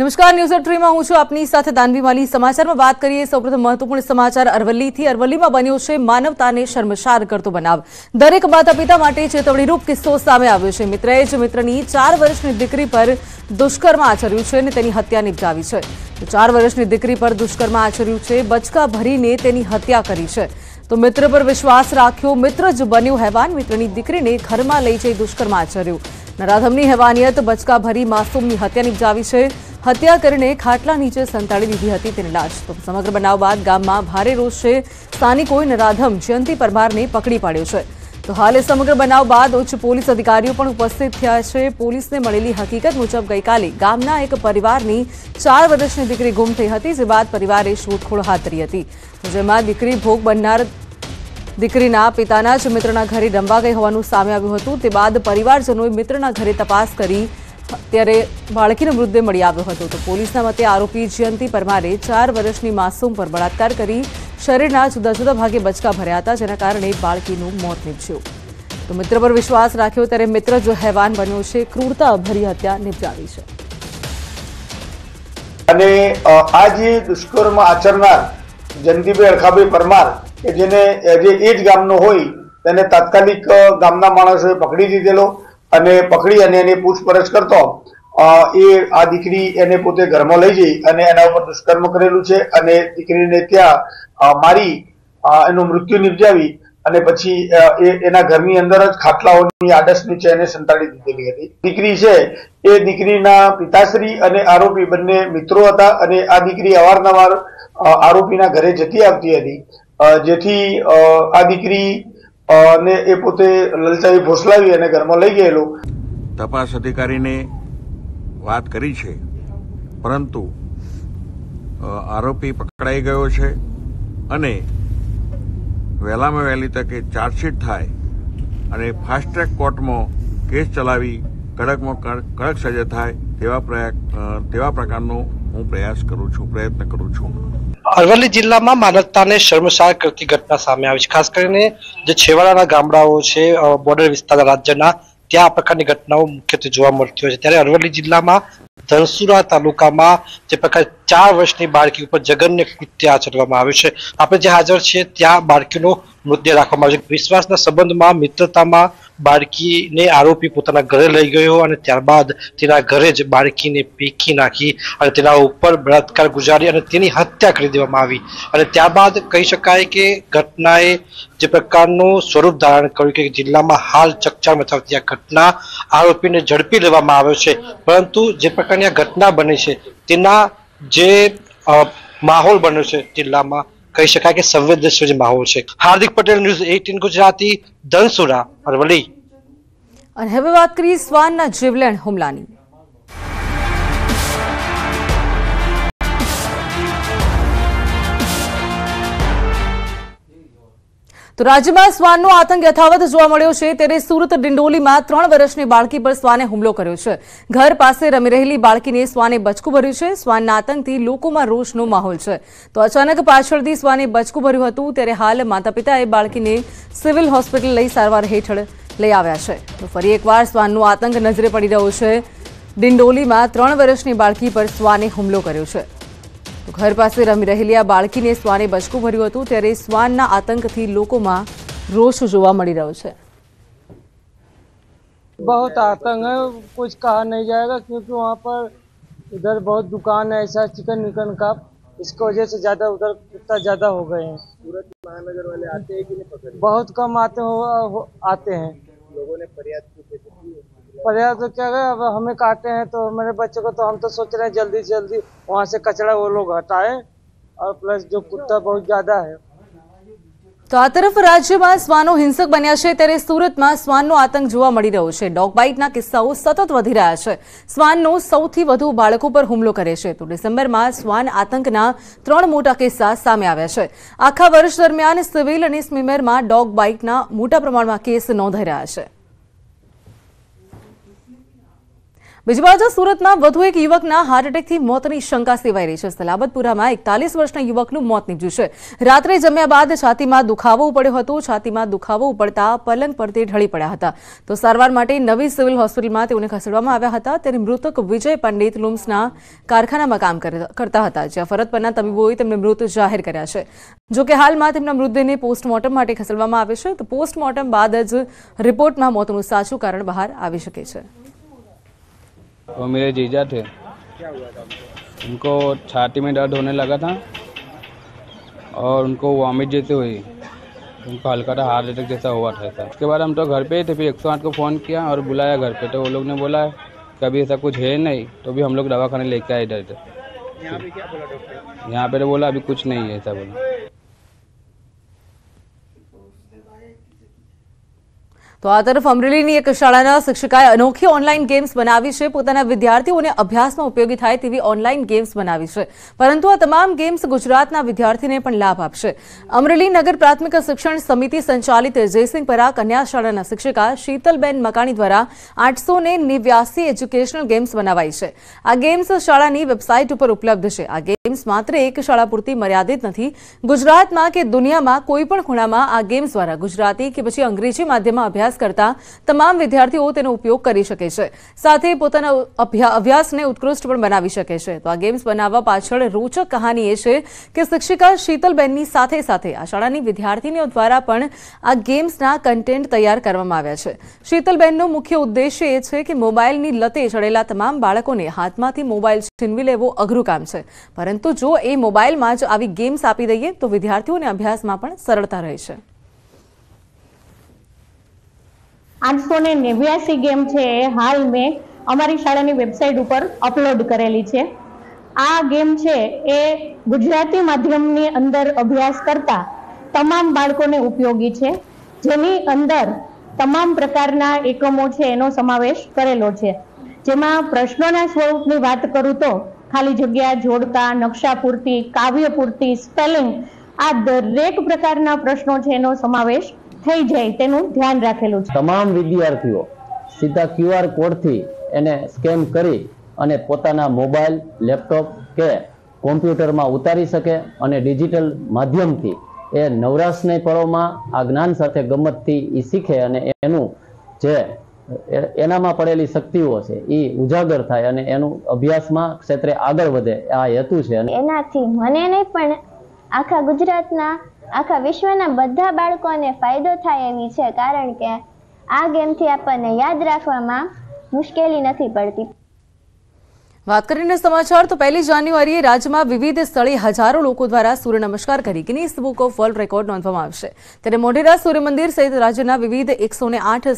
નમસ્કાર ન્યૂઝ ટ્રીમાં હું છું આપની સાથે દાનવી માલી સમાચારમાં વાત કરીએ સૌપ્રથમ મહત્વપૂર્ણ સમાચાર અરવલ્લીથી અરવલ્લીમાં બન્યો છે માનવતાને શર્મસાર કરતો બનાવ દરેક માતા પિતા માટે ચેતવણીરૂપ કિસ્સો સામે આવ્યો છે મિત્રએ જ મિત્રની ચાર વર્ષની દીકરી પર દુષ્કર્મ આચર્યું છે અને તેની હત્યા નિપજાવી છે તો ચાર વર્ષની દીકરી પર દુષ્કર્મ આચર્યું છે બચકા ભરીને તેની હત્યા કરી છે તો મિત્ર પર વિશ્વાસ રાખ્યો મિત્ર જ બન્યો હેવાન મિત્રની દીકરીને ઘરમાં લઈ જઈ દુષ્કર્મ આચર્યું નરાધમની હેવાનિયત બચકા ભરી માસૂમની હત્યા નિપજાવી છે હત્યા કરીને ખાટલા નીચે સંતાડી દીધી હતી તેની લાશ તો સમગ્ર બનાવ બાદ ગામમાં ભારે રોષ છે સ્થાનિકોએ નરાધમ જયંતિ પરમારને પકડી પાડ્યો છે તો હાલે સમગ્ર બનાવ બાદ ઉચ્ચ પોલીસ અધિકારીઓ પણ ઉપસ્થિત થયા છે પોલીસને મળેલી હકીકત મુજબ ગઈકાલે ગામના એક પરિવારની ચાર વર્ષની દીકરી ગુમ થઈ હતી જે બાદ પરિવારે શોધખોળ હાથ ધરી હતી જેમાં દીકરી ભોગ બનનાર દીકરીના પિતાના જ મિત્રના ઘરે રમવા ગઈ હોવાનું સામે આવ્યું હતું તે બાદ પરિવારજનોએ મિત્રના ઘરે તપાસ કરી ત્યારે બાળકીનો મૃતદેહ મળી આવ્યો હતો તો પોલીસના મતે આરોપી જયંતિ પરમારે ચાર વર્ષની માસૂમ પર બળાત્કાર કરી શરીરના જુદા જુદા ભાગે બચકા ભર્યા હતા જેના કારણે બાળકીનું મોત નીપજ્યું તો મિત્ર પર વિશ્વાસ રાખ્યો ત્યારે મિત્ર જો હેવાન બન્યો છે ક્રૂરતાભરી હત્યા નિપજાવી છે અને આ જે દુષ્કર્મ આચરનાર જયંતિભાઈ અળખાભાઈ પરમાર કે જેને જે એ જ ગામનો હોય તેને તાત્કાલિક ગામના માણસોએ પકડી દીધેલો અને પકડી અને એની પૂછપરછ કરતો એ આ દીકરી એને પોતે ઘરમાં લઈ જઈ અને એના ઉપર દુષ્કર્મ કરેલું છે અને દીકરીને ત્યાં મારી એનું મૃત્યુ નિપજાવી અને પછી એના ઘરની અંદર જ ખાટલાઓની આડસ નીચે એને સંતાડી દીધેલી હતી દીકરી છે એ દીકરીના પિતાશ્રી અને આરોપી બંને મિત્રો હતા અને આ દીકરી અવારનવાર આરોપીના ઘરે જતી આવતી હતી જેથી આ દીકરી અને એ પોતે લલચાવી ફોસલાવી અને ઘરમાં લઈ ગયેલો તપાસ અધિકારીને વાત કરી છે પરંતુ આરોપી પકડાઈ ગયો છે અને વહેલામાં વહેલી તકે ચાર્જશીટ થાય અને ફાસ્ટ ટ્રેક કોર્ટમાં કેસ ચલાવી કડકમાં કડક સજા થાય તેવા પ્રયા તેવા પ્રકારનો હું પ્રયાસ કરું છું પ્રયત્ન કરું છું અરવલ્લી જિલ્લામાં માનવતાને શર્મસાર કરતી ઘટના સામે આવી છે ખાસ કરીને જે છેવાડાના ગામડાઓ છે બોર્ડર વિસ્તારના રાજ્યના ત્યાં આ પ્રકારની ઘટનાઓ મુખ્યત્વે જોવા મળતી હોય છે ત્યારે અરવલ્લી જિલ્લામાં ધનસુરા તાલુકામાં જે પ્રકાર ચાર વર્ષની બાળકી ઉપર જગન્ય કૃત્ય આચરવામાં આવ્યું છે આપણે જે હાજર છીએ ત્યાં બાળકીનો મૃતદેહ રાખવામાં આવ્યો છે વિશ્વાસના સંબંધમાં મિત્રતામાં બાળકીને આરોપી પોતાના ઘરે લઈ ગયો અને ત્યારબાદ તેના ઘરે જ બાળકીને પીખી નાખી અને તેના ઉપર બળાત્કાર ગુજારી અને તેની હત્યા કરી દેવામાં આવી અને ત્યારબાદ કહી શકાય કે ઘટનાએ જે પ્રકારનું સ્વરૂપ ધારણ કર્યું કે જિલ્લામાં હાલ ચકચાર મચાવતી આ ઘટના આરોપીને ઝડપી લેવામાં આવ્યો છે પરંતુ જે પ્રકારની આ ઘટના બની છે તેના જે માહોલ બન્યો છે જિલ્લામાં કહી શકાય કે સંવેદનશીલ માહોલ છે હાર્દિક પટેલ ન્યૂઝ એઇટીન ગુજરાતી ધનસુરા અરવલી અને હવે વાત કરીએ સ્વાનના જીવલેણ હુમલાની તો રાજ્યમાં શ્વાનનો આતંક યથાવત જોવા મળ્યો છે ત્યારે સુરત ડિંડોલીમાં ત્રણ વર્ષની બાળકી પર શ્વાને હુમલો કર્યો છે ઘર પાસે રમી રહેલી બાળકીને શ્વાને બચકું ભર્યું છે શ્વાનના આતંકથી લોકોમાં રોષનો માહોલ છે તો અચાનક પાછળથી શ્વાને બચકું ભર્યું હતું ત્યારે હાલ માતા પિતાએ બાળકીને સિવિલ હોસ્પિટલ લઈ સારવાર હેઠળ લઈ આવ્યા છે તો ફરી એકવાર શ્વાનનો આતંક નજરે પડી રહ્યો છે ડિંડોલીમાં ત્રણ વર્ષની બાળકી પર શ્વાને હુમલો કર્યો છે ઘર પાસે રમી રહેલી આ બાળકીને શ્વાને બચકું ભર્યું હતું ત્યારે શ્વાનના આતંકથી લોકોમાં રોષ જોવા મળી રહ્યો છે बहुत आतंक है कुछ कहा नहीं जाएगा क्योंकि वहाँ पर इधर बहुत दुकान है ऐसा चिकन विकन का इसकी वजह से ज़्यादा उधर कुत्ता ज़्यादा हो गए हैं सूरत महानगर वाले आते हैं कि नहीं पकड़े बहुत कम आते हो, हो आते हैं लोगों ने फरियाद पर्याप्त तो क्या है अब हमें काटे हैं तो मेरे बच्चों को तो हम तो सोच रहे हैं जल्दी से जल्दी वहाँ से कचरा वो लोग हटाएं और प्लस जो कुत्ता बहुत ज़्यादा है તો આ તરફ રાજ્યમાં શ્વાનો હિંસક બન્યા છે ત્યારે સુરતમાં શ્વાનનો આતંક જોવા મળી રહ્યો છે ડોગ બાઇટના કિસ્સાઓ સતત વધી રહ્યા છે શ્વાનનો સૌથી વધુ બાળકો પર હુમલો કરે છે તો ડિસેમ્બરમાં શ્વાન આતંકના ત્રણ મોટા કિસ્સા સામે આવ્યા છે આખા વર્ષ દરમિયાન સિવિલ અને સ્મીમેરમાં ડોગ બાઇટના મોટા પ્રમાણમાં કેસ નોંધાઈ રહ્યા છે બીજી બાજુ સુરતમાં વધુ એક યુવકના હાર્ટ એટેકથી મોતની શંકા સેવાઈ રહી છે સલાબતપુરામાં એકતાલીસ વર્ષના યુવકનું મોત નીપજ્યું છે રાત્રે જમ્યા બાદ છાતીમાં દુખાવો પડ્યો હતો છાતીમાં દુખાવો ઉપડતા પલંગ પરથી ઢળી પડ્યા હતા તો સારવાર માટે નવી સિવિલ હોસ્પિટલમાં તેઓને ખસેડવામાં આવ્યા હતા ત્યારે મૃતક વિજય પંડિત લુમ્સના કારખાનામાં કામ કરતા હતા જ્યાં ફરજ પરના તબીબોએ તેમને મૃત જાહેર કર્યા છે જોકે હાલમાં તેમના મૃતદેહને પોસ્ટમોર્ટમ માટે ખસેડવામાં આવે છે તો પોસ્ટમોર્ટમ બાદ જ રિપોર્ટમાં મોતનું સાચું કારણ બહાર આવી શકે છે वो मेरे जीजा थे क्या हुआ था उनको छाती में दर्द होने लगा था और उनको वॉमिट जैसे हुई उनको हल्का था हार्ट अटैक जैसा हुआ था ऐसा उसके बाद हम तो घर पे ही थे फिर 108 को फ़ोन किया और बुलाया घर पे तो वो लोग ने बोला कि अभी ऐसा कुछ है नहीं तो भी हम लोग दवा खाने लेके आए इधर इधर यहाँ पे तो बोला अभी कुछ नहीं है ऐसा बोला તો આ તરફ અમરેલીની એક શાળાના શિક્ષકાએ અનોખી ઓનલાઈન ગેમ્સ બનાવી છે પોતાના વિદ્યાર્થીઓને અભ્યાસમાં ઉપયોગી થાય તેવી ઓનલાઈન ગેમ્સ બનાવી છે પરંતુ આ તમામ ગેમ્સ ગુજરાતના વિદ્યાર્થીને પણ લાભ આપશે અમરેલી નગર પ્રાથમિક શિક્ષણ સમિતિ સંચાલિત જયસિંહ પરા કન્યા શાળાના શિક્ષિકા શીતલબેન મકાણી દ્વારા આઠસો ને નેવ્યાસી એજ્યુકેશનલ ગેમ્સ બનાવાઈ છે આ ગેમ્સ શાળાની વેબસાઇટ ઉપર ઉપલબ્ધ છે આ ગેમ્સ માત્ર એક શાળા પૂરતી મર્યાદિત નથી ગુજરાતમાં કે દુનિયામાં કોઈપણ ખૂણામાં આ ગેમ્સ દ્વારા ગુજરાતી કે પછી અંગ્રેજી માધ્યમમાં અભ્યાસ અભ્યાસ કરતા તમામ વિદ્યાર્થીઓ તેનો ઉપયોગ કરી શકે છે સાથે પોતાના અભ્યાસને ઉત્કૃષ્ટ પણ બનાવી શકે છે તો આ ગેમ્સ બનાવવા પાછળ રોચક કહાની એ છે કે શિક્ષિકા શીતલબેનની સાથે સાથે આ શાળાની વિદ્યાર્થીનીઓ દ્વારા પણ આ ગેમ્સના કન્ટેન્ટ તૈયાર કરવામાં આવ્યા છે શીતલબેનનો મુખ્ય ઉદ્દેશ્ય એ છે કે મોબાઈલની લતે ચડેલા તમામ બાળકોને હાથમાંથી મોબાઈલ છીનવી લેવો અઘરું કામ છે પરંતુ જો એ મોબાઈલમાં જ આવી ગેમ્સ આપી દઈએ તો વિદ્યાર્થીઓને અભ્યાસમાં પણ સરળતા રહે છે આઠસો ને નેવ્યાસી ગેમ છે એ હાલ મેં અમારી શાળાની વેબસાઇટ ઉપર અપલોડ કરેલી છે આ ગેમ છે એ ગુજરાતી માધ્યમની અંદર અભ્યાસ કરતા તમામ બાળકોને ઉપયોગી છે જેની અંદર તમામ પ્રકારના એકમો છે એનો સમાવેશ કરેલો છે જેમાં પ્રશ્નોના સ્વરૂપની વાત કરું તો ખાલી જગ્યા જોડકા નકશા પૂર્તિ કાવ્ય પૂર્તિ સ્પેલિંગ આ દરેક પ્રકારના પ્રશ્નો છે એનો સમાવેશ થઈ જાય તેનું ધ્યાન રાખેલું છે તમામ વિદ્યાર્થીઓ સીધા ક્યુઆર કોડથી એને સ્કેન કરી અને પોતાના મોબાઈલ લેપટોપ કે કોમ્પ્યુટરમાં ઉતારી શકે અને ડિજિટલ માધ્યમથી એ નવરાશની પળોમાં આ જ્ઞાન સાથે ગમતથી એ શીખે અને એનું જે એનામાં પડેલી શક્તિઓ છે એ ઉજાગર થાય અને એનું અભ્યાસમાં ક્ષેત્રે આગળ વધે આ હેતુ છે એનાથી મને નહીં પણ આખા ગુજરાતના આખા વિશ્વના બધા બાળકોને ફાયદો થાય એવી છે કારણ કે આ ગેમથી આપણને યાદ રાખવામાં મુશ્કેલી નથી પડતી વાત કરીને સમાચાર તો પહેલી જાન્યુઆરીએ રાજ્યમાં વિવિધ સ્થળે હજારો લોકો દ્વારા સૂર્ય નમસ્કાર કરી Guinness book of world record નોંધવામાં આવશે ત્યારે મોઢેરા સૂર્ય મંદિર સહિત રાજ્યના વિવિધ એકસો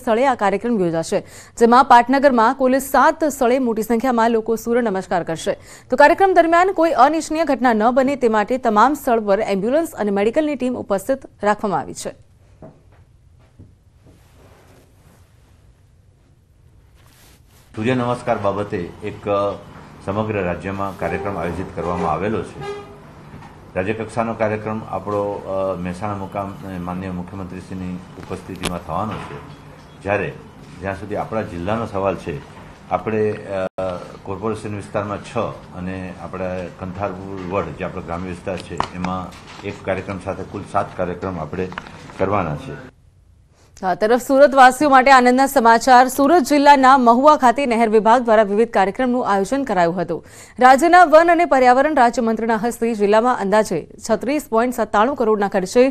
સ્થળે આ કાર્યક્રમ યોજાશે જેમાં પાટનગરમાં કુલ સાત સ્થળે મોટી સંખ્યામાં લોકો સૂર્ય નમસ્કાર કરશે તો કાર્યક્રમ દરમિયાન કોઈ અનિચ્છનીય ઘટના ન બને તે માટે તમામ સ્થળ પર એમ્બ્યુલન્સ અને મેડિકલની ટીમ ઉપસ્થિત રાખવામાં આવી છે સૂર્ય નમસ્કાર બાબતે એક સમગ્ર રાજ્યમાં કાર્યક્રમ આયોજિત કરવામાં આવેલો છે રાજ્યકક્ષાનો કાર્યક્રમ આપણો મહેસાણા મુકામ માનનીય મુખ્યમંત્રીશ્રીની ઉપસ્થિતિમાં થવાનો છે જ્યારે જ્યાં સુધી આપણા જિલ્લાનો સવાલ છે આપણે કોર્પોરેશન વિસ્તારમાં છ અને આપણા કંથારપુર વડ જે આપણો ગ્રામ્ય વિસ્તાર છે એમાં એક કાર્યક્રમ સાથે કુલ સાત કાર્યક્રમ આપણે કરવાના છે તરફ સુરતવાસીઓ માટે આનંદના સમાચાર સુરત જિલ્લાના મહુવા ખાતે નહેર વિભાગ દ્વારા વિવિધ કાર્યક્રમનું આયોજન કરાયું હતું રાજ્યના વન અને પર્યાવરણ રાજ્યમંત્રીના હસ્તે જિલ્લામાં અંદાજે છત્રીસ પોઈન્ટ સત્તાણું કરોડના ખર્ચે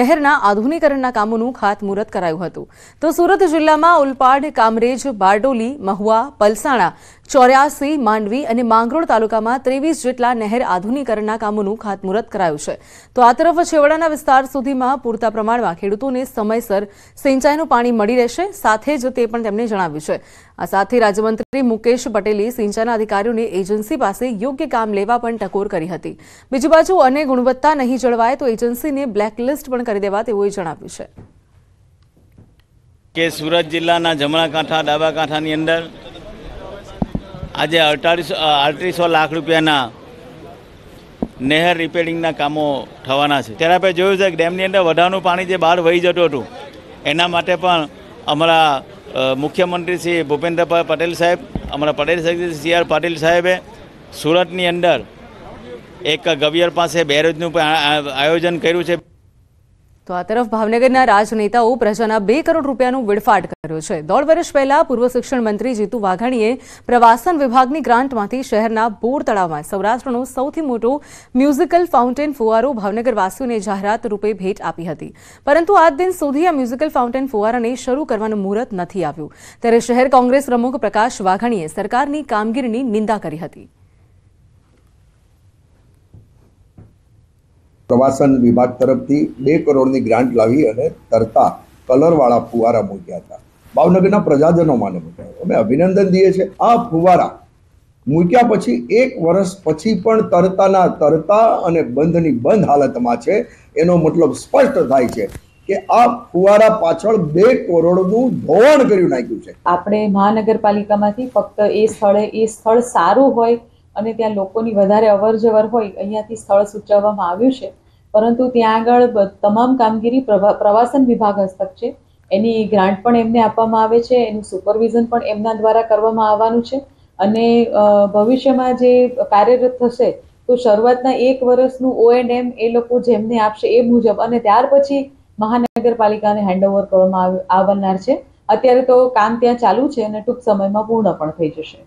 નહેરના આધુનિકરણના કામોનું ખાતમુહૂર્ત કરાયું હતું તો સુરત જિલ્લામાં ઉલપાડ કામરેજ બારડોલી મહુવા પલસાણા ચોર્યાસી માંડવી અને માંગરોળ તાલુકામાં ત્રેવીસ જેટલા નહેર આધુનિકરણના કામોનું ખાતમુહૂર્ત કરાયું છે તો આ તરફ છેવાડાના વિસ્તાર સુધીમાં પૂરતા પ્રમાણમાં ખેડૂતોને સમયસર સિંચાઈનું પાણી મળી રહેશે સાથે જ તે પણ તેમણે જણાવ્યું છે આ સાથે રાજ્યમંત્રી મુકેશ પટેલે સિંચાઈના અધિકારીઓને એજન્સી પાસે યોગ્ય કામ લેવા પણ ટકોર કરી હતી બીજી બાજુ અને ગુણવત્તા નહીં જળવાય તો એજન્સીને બ્લેકલિસ્ટ પણ કરી દેવા તેઓએ જણાવ્યું છે કે સુરત જિલ્લાના જમણા કાંઠા ડાબા કાંઠાની અંદર આજે અડતાલીસો અડત્રીસો લાખ રૂપિયાના નહેર રિપેરિંગના કામો થવાના છે ત્યારે આપણે જોયું છે કે ડેમની અંદર વધારાનું પાણી જે બહાર વહી જતું હતું એના માટે પણ અમારા મુખ્યમંત્રી શ્રી ભૂપેન્દ્રભાઈ પટેલ સાહેબ અમારા પટેલ સાહેબ સી આર પાટીલ સાહેબે સુરતની અંદર એક ગવિયર પાસે બેરેજનું આયોજન કર્યું છે તો આ તરફ ભાવનગરના રાજનેતાઓ પ્રજાના બે કરોડ રૂપિયાનું વેડફાટ કર્યો છે દોઢ વર્ષ પહેલા પૂર્વ શિક્ષણ મંત્રી જીતુ વાઘાણીએ પ્રવાસન વિભાગની ગ્રાન્ટમાંથી શહેરના બોર તળાવમાં સૌરાષ્ટ્રનું સૌથી મોટો મ્યુઝિકલ ફાઉન્ટેન ફુવારો ભાવનગરવાસીઓને જાહેરાત રૂપે ભેટ આપી હતી પરંતુ આજ દિન સુધી આ મ્યુઝિકલ ફાઉન્ટેન ફુવારાને શરૂ કરવાનું મુહૂર્ત નથી આવ્યું ત્યારે શહેર કોંગ્રેસ પ્રમુખ પ્રકાશ વાઘાણીએ સરકારની કામગીરીની નિંદા કરી હતી પ્રવાસન વિભાગ તરફથી બે કરોડની ગ્રાન્ટ લાવી અને તરતા કલરવાળા ફુવારા મૂક્યા હતા ભાવનગરના પ્રજાજનો માને મૂક્યા અમે અભિનંદન દઈએ છીએ આ ફુવારા મૂક્યા પછી એક વર્ષ પછી પણ તરતાના તરતા અને બંધની બંધ હાલતમાં છે એનો મતલબ સ્પષ્ટ થાય છે કે આ ફુવારા પાછળ બે કરોડનું ધોવાણ કરી નાખ્યું છે આપણે મહાનગરપાલિકામાંથી ફક્ત એ સ્થળે એ સ્થળ સારું હોય અને ત્યાં લોકોની વધારે અવર જવર હોય અહીંયાથી સ્થળ સૂચવવામાં આવ્યું છે પરંતુ ત્યાં આગળ તમામ કામગીરી પ્રવાસન વિભાગ હસ્તક છે એની ગ્રાન્ટ પણ એમને આપવામાં આવે છે એનું સુપરવિઝન પણ એમના દ્વારા કરવામાં આવવાનું છે અને ભવિષ્યમાં જે કાર્યરત થશે તો શરૂઆતના એક વર્ષનું ઓ એન્ડ એમ એ લોકો જેમને આપશે એ મુજબ અને ત્યાર પછી મહાનગરપાલિકાને હેન્ડઓવર કરવામાં આવનાર છે અત્યારે તો કામ ત્યાં ચાલુ છે અને ટૂંક સમયમાં પૂર્ણ પણ થઈ જશે